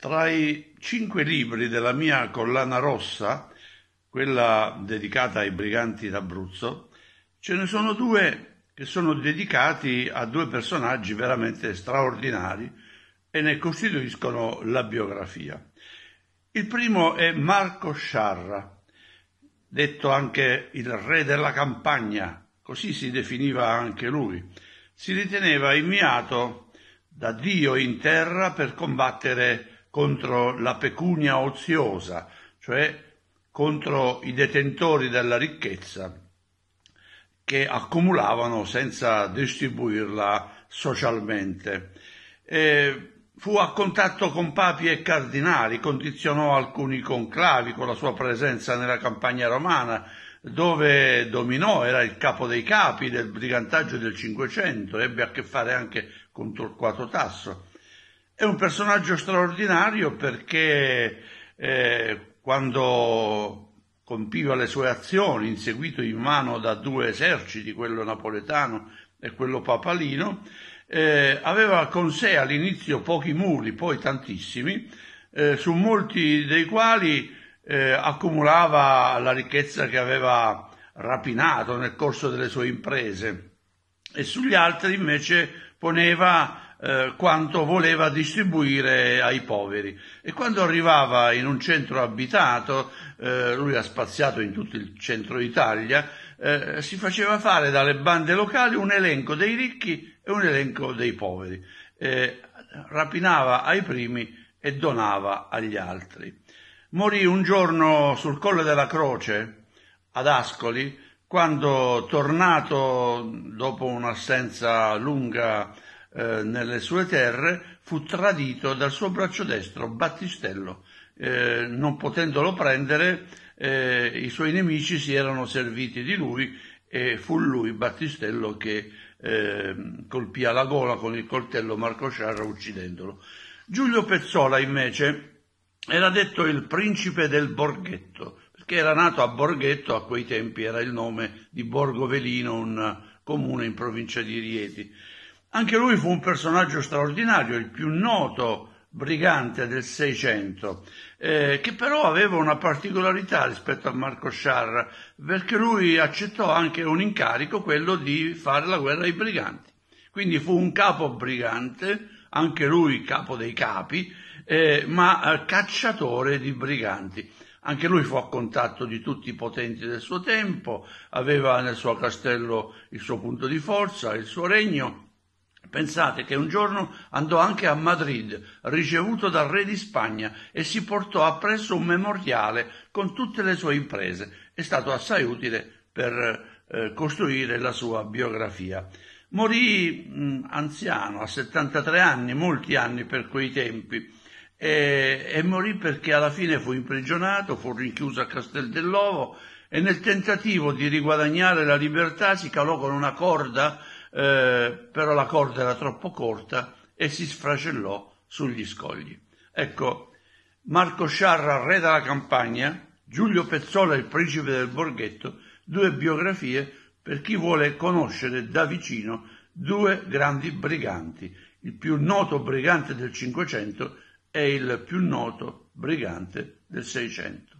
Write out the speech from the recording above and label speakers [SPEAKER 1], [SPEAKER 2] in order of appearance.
[SPEAKER 1] Tra i cinque libri della mia collana rossa, quella dedicata ai briganti d'Abruzzo, ce ne sono due che sono dedicati a due personaggi veramente straordinari e ne costituiscono la biografia. Il primo è Marco Sciarra, detto anche il re della campagna, così si definiva anche lui. Si riteneva inviato da Dio in terra per combattere il contro la pecunia oziosa, cioè contro i detentori della ricchezza che accumulavano senza distribuirla socialmente. E fu a contatto con papi e cardinali, condizionò alcuni conclavi con la sua presenza nella campagna romana, dove dominò, era il capo dei capi del brigantaggio del Cinquecento, ebbe a che fare anche con Torquato Tasso. È un personaggio straordinario perché eh, quando compiva le sue azioni, inseguito in mano da due eserciti, quello napoletano e quello papalino, eh, aveva con sé all'inizio pochi muli, poi tantissimi, eh, su molti dei quali eh, accumulava la ricchezza che aveva rapinato nel corso delle sue imprese e sugli altri invece poneva eh, quanto voleva distribuire ai poveri e quando arrivava in un centro abitato, eh, lui ha spaziato in tutto il centro Italia, eh, si faceva fare dalle bande locali un elenco dei ricchi e un elenco dei poveri, eh, rapinava ai primi e donava agli altri. Morì un giorno sul Colle della Croce, ad Ascoli, quando tornato dopo un'assenza lunga eh, nelle sue terre, fu tradito dal suo braccio destro, Battistello. Eh, non potendolo prendere, eh, i suoi nemici si erano serviti di lui e fu lui, Battistello, che ehm, colpì alla gola con il coltello Marco Sciarra uccidendolo. Giulio Pezzola invece era detto il principe del Borghetto, perché era nato a Borghetto, a quei tempi era il nome di Borgo Velino, un comune in provincia di Rieti. Anche lui fu un personaggio straordinario, il più noto brigante del Seicento, eh, che però aveva una particolarità rispetto a Marco Sciarra, perché lui accettò anche un incarico, quello di fare la guerra ai briganti. Quindi fu un capo brigante, anche lui capo dei capi, eh, ma eh, cacciatore di briganti. Anche lui fu a contatto di tutti i potenti del suo tempo, aveva nel suo castello il suo punto di forza, il suo regno, Pensate che un giorno andò anche a Madrid, ricevuto dal re di Spagna, e si portò appresso un memoriale con tutte le sue imprese. È stato assai utile per eh, costruire la sua biografia. Morì mh, anziano, a 73 anni, molti anni per quei tempi, e, e morì perché alla fine fu imprigionato, fu rinchiuso a Castel dell'Ovo e nel tentativo di riguadagnare la libertà si calò con una corda eh, però la corda era troppo corta e si sfracellò sugli scogli. Ecco, Marco Sciarra, re della campagna, Giulio Pezzola, il principe del borghetto, due biografie per chi vuole conoscere da vicino due grandi briganti. Il più noto brigante del Cinquecento e il più noto brigante del Seicento.